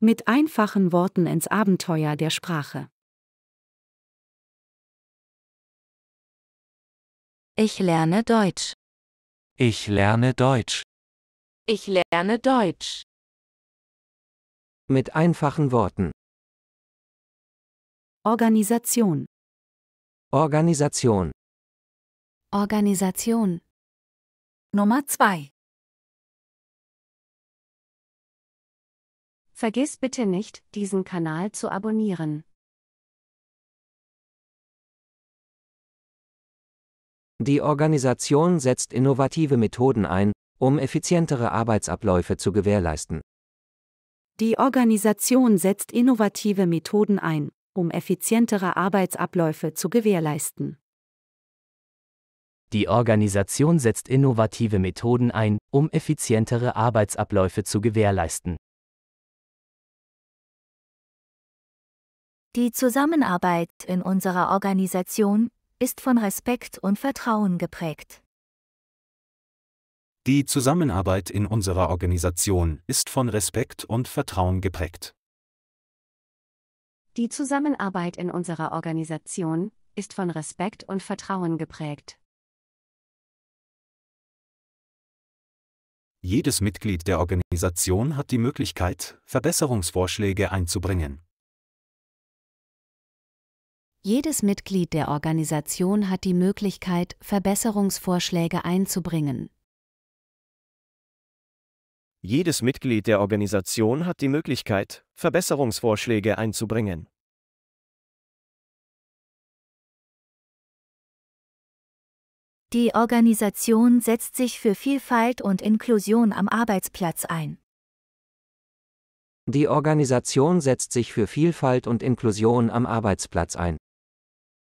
Mit einfachen Worten ins Abenteuer der Sprache. Ich lerne Deutsch. Ich lerne Deutsch. Ich lerne Deutsch. Mit einfachen Worten. Organisation. Organisation. Organisation. Nummer 2. Vergiss bitte nicht, diesen Kanal zu abonnieren. Die Organisation setzt innovative Methoden ein, um effizientere Arbeitsabläufe zu gewährleisten. Die Organisation setzt innovative Methoden ein, um effizientere Arbeitsabläufe zu gewährleisten. Die Organisation setzt innovative Methoden ein, um effizientere Arbeitsabläufe zu gewährleisten. Die Zusammenarbeit in unserer Organisation ist von Respekt und Vertrauen geprägt. Die Zusammenarbeit in unserer Organisation ist von Respekt und Vertrauen geprägt. Die Zusammenarbeit in unserer Organisation ist von Respekt und Vertrauen geprägt. Jedes Mitglied der Organisation hat die Möglichkeit, Verbesserungsvorschläge einzubringen. Jedes Mitglied der Organisation hat die Möglichkeit, Verbesserungsvorschläge einzubringen. Jedes Mitglied der Organisation hat die Möglichkeit, Verbesserungsvorschläge einzubringen. Die Organisation setzt sich für Vielfalt und Inklusion am Arbeitsplatz ein. Die Organisation setzt sich für Vielfalt und Inklusion am Arbeitsplatz ein.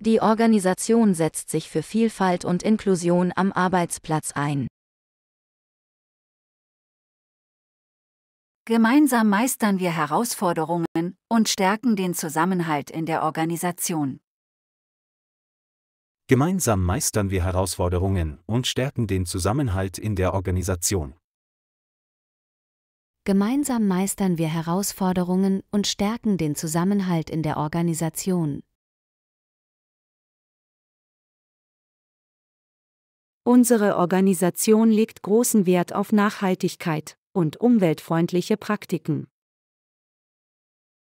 Die Organisation setzt sich für Vielfalt und Inklusion am Arbeitsplatz ein. Gemeinsam meistern wir Herausforderungen und stärken den Zusammenhalt in der Organisation. Gemeinsam meistern wir Herausforderungen und stärken den Zusammenhalt in der Organisation. Gemeinsam meistern wir Herausforderungen und stärken den Zusammenhalt in der Organisation. Unsere Organisation legt großen Wert auf Nachhaltigkeit und umweltfreundliche Praktiken.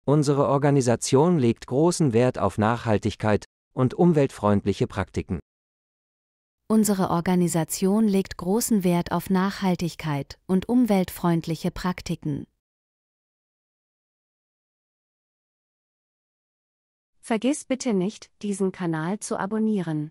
Unsere Organisation legt großen Wert auf Nachhaltigkeit und umweltfreundliche Praktiken. Unsere Organisation legt großen Wert auf Nachhaltigkeit und umweltfreundliche Praktiken. Vergiss bitte nicht, diesen Kanal zu abonnieren.